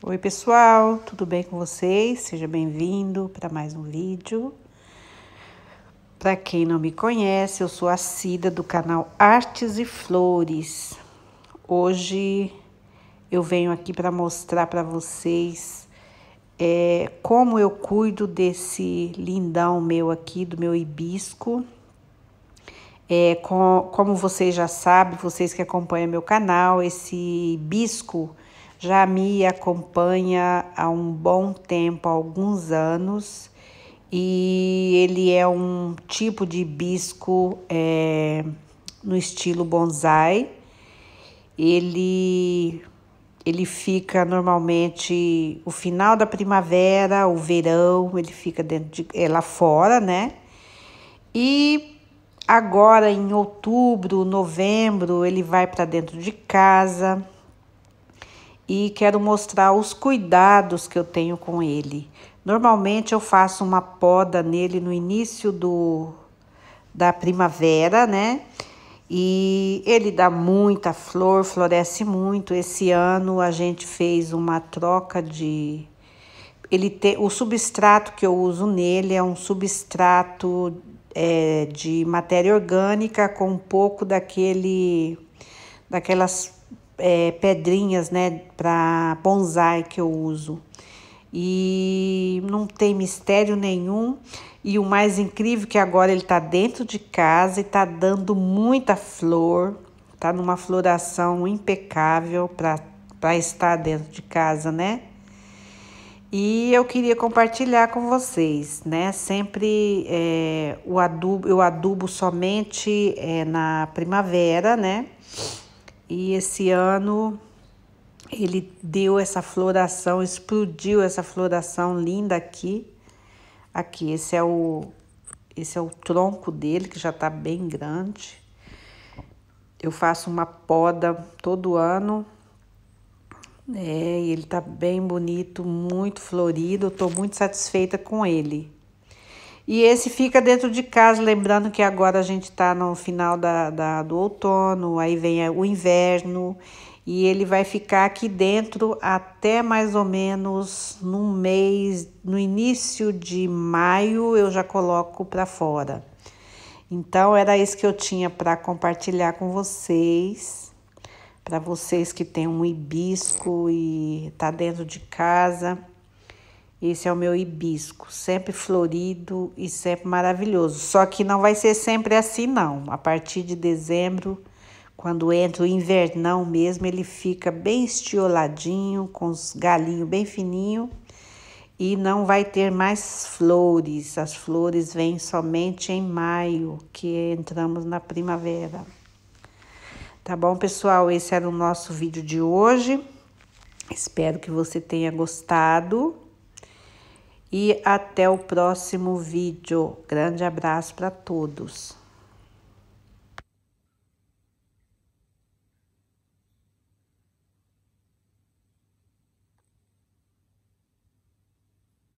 Oi, pessoal, tudo bem com vocês? Seja bem-vindo para mais um vídeo. Para quem não me conhece, eu sou a Cida do canal Artes e Flores. Hoje eu venho aqui para mostrar para vocês é, como eu cuido desse lindão meu aqui, do meu hibisco. É, com, como vocês já sabem, vocês que acompanham meu canal, esse hibisco já me acompanha há um bom tempo, há alguns anos, e ele é um tipo de hibisco é, no estilo bonsai. Ele, ele fica normalmente o final da primavera, o verão, ele fica dentro de, é, lá fora, né? E agora em outubro, novembro, ele vai para dentro de casa e quero mostrar os cuidados que eu tenho com ele. Normalmente eu faço uma poda nele no início do, da primavera, né? E ele dá muita flor, floresce muito. Esse ano a gente fez uma troca de ele tem o substrato que eu uso nele é um substrato é, de matéria orgânica com um pouco daquele daquelas é, pedrinhas, né, para bonsai que eu uso. E não tem mistério nenhum. E o mais incrível é que agora ele está dentro de casa e está dando muita flor, tá numa floração impecável para estar dentro de casa, né? E eu queria compartilhar com vocês, né? Sempre é, o adubo, eu adubo somente é, na primavera, né? E esse ano ele deu essa floração, explodiu essa floração linda aqui. Aqui, esse é o, esse é o tronco dele, que já está bem grande. Eu faço uma poda todo ano. É, ele está bem bonito, muito florido. Estou muito satisfeita com ele. E esse fica dentro de casa, lembrando que agora a gente está no final da, da, do outono, aí vem é, o inverno, e ele vai ficar aqui dentro até mais ou menos no mês, no início de maio eu já coloco para fora. Então era isso que eu tinha para compartilhar com vocês, para vocês que tem um hibisco e tá dentro de casa. Esse é o meu hibisco, sempre florido e sempre maravilhoso. Só que não vai ser sempre assim, não. A partir de dezembro, quando entra o invernão mesmo, ele fica bem estioladinho, com os galinhos bem fininhos e não vai ter mais flores. As flores vêm somente em maio, que entramos na primavera. Tá bom, pessoal? Esse era o nosso vídeo de hoje. Espero que você tenha gostado e até o próximo vídeo. Grande abraço para todos.